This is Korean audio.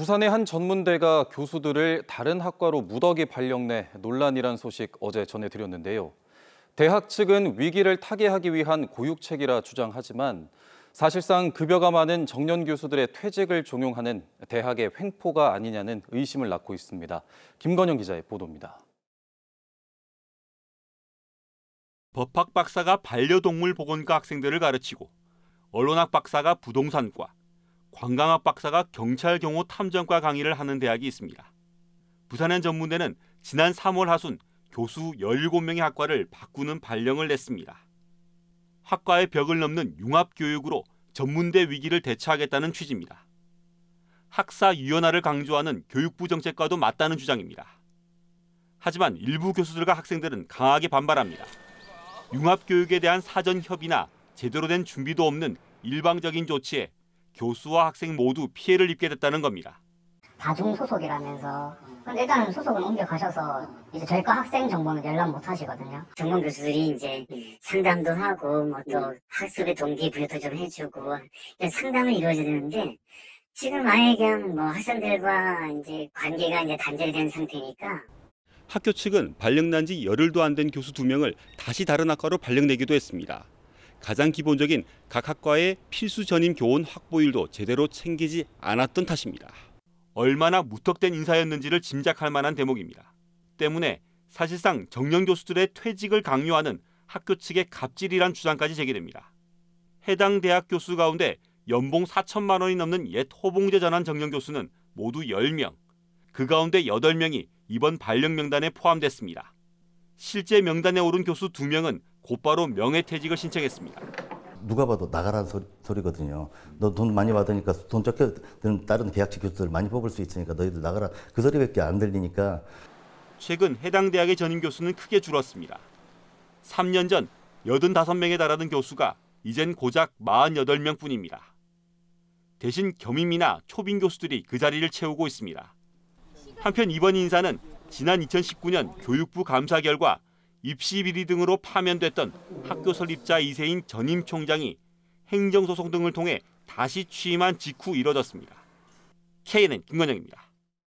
부산의 한 전문대가 교수들을 다른 학과로 무더기 발령내 논란이란 소식 어제 전해드렸는데요. 대학 측은 위기를 타개하기 위한 고육책이라 주장하지만 사실상 급여가 많은 정년 교수들의 퇴직을 종용하는 대학의 횡포가 아니냐는 의심을 낳고 있습니다. 김건영 기자의 보도입니다. 법학 박사가 반려동물 보건과 학생들을 가르치고 언론학 박사가 부동산과 관광학 박사가 경찰 경호 탐정과 강의를 하는 대학이 있습니다. 부산행 전문대는 지난 3월 하순 교수 17명의 학과를 바꾸는 발령을 냈습니다. 학과의 벽을 넘는 융합교육으로 전문대 위기를 대처하겠다는 취지입니다. 학사 유연화를 강조하는 교육부 정책과도 맞다는 주장입니다. 하지만 일부 교수들과 학생들은 강하게 반발합니다. 융합교육에 대한 사전 협의나 제대로 된 준비도 없는 일방적인 조치에 교수와 학생 모두 피해를 입게 됐다는 겁니다. 다중 소속이라면서 일단 소속은 옮겨가셔서 이제 저희과 학생 정보는 연락 못 하시거든요. 전문 교수들이 이제 상담도 하고 뭐 또 학습의 동기부여도 좀 해주고 상담을 이루어져야 되는데 지금 아예 그냥 뭐 학생들과 이제 관계가 이제 단절된 상태니까 학교 측은 발령난 지 열흘도 안 된 교수 두 명을 다시 다른 학과로 발령내기도 했습니다. 가장 기본적인 각 학과의 필수 전임 교원 확보율도 제대로 챙기지 않았던 탓입니다. 얼마나 무턱된 인사였는지를 짐작할 만한 대목입니다. 때문에 사실상 정년 교수들의 퇴직을 강요하는 학교 측의 갑질이란 주장까지 제기됩니다. 해당 대학 교수 가운데 연봉 4천만 원이 넘는 옛 호봉제 전환 정년 교수는 모두 10명, 그 가운데 8명이 이번 발령 명단에 포함됐습니다. 실제 명단에 오른 교수 2명은 곧바로 명예퇴직을 신청했습니다. 누가 봐도 나가라는 소리, 거든요 너 돈 많이 받으니까 돈 적게 드는 다른 계약직 교수들 많이 뽑을 수 있으니까 너희들 나가라. 그 소리밖에 안 들리니까. 최근 해당 대학의 전임 교수는 크게 줄었습니다. 3년 전 85명에 달하던 교수가 이젠 고작 48명뿐입니다. 대신 겸임이나 초빙 교수들이 그 자리를 채우고 있습니다. 한편 이번 인사는 지난 2019년 교육부 감사 결과 입시 비리 등으로 파면됐던 학교 설립자 이세인 전임 총장이 행정소송 등을 통해 다시 취임한 직후 이뤄졌습니다. K는 김건영입니다.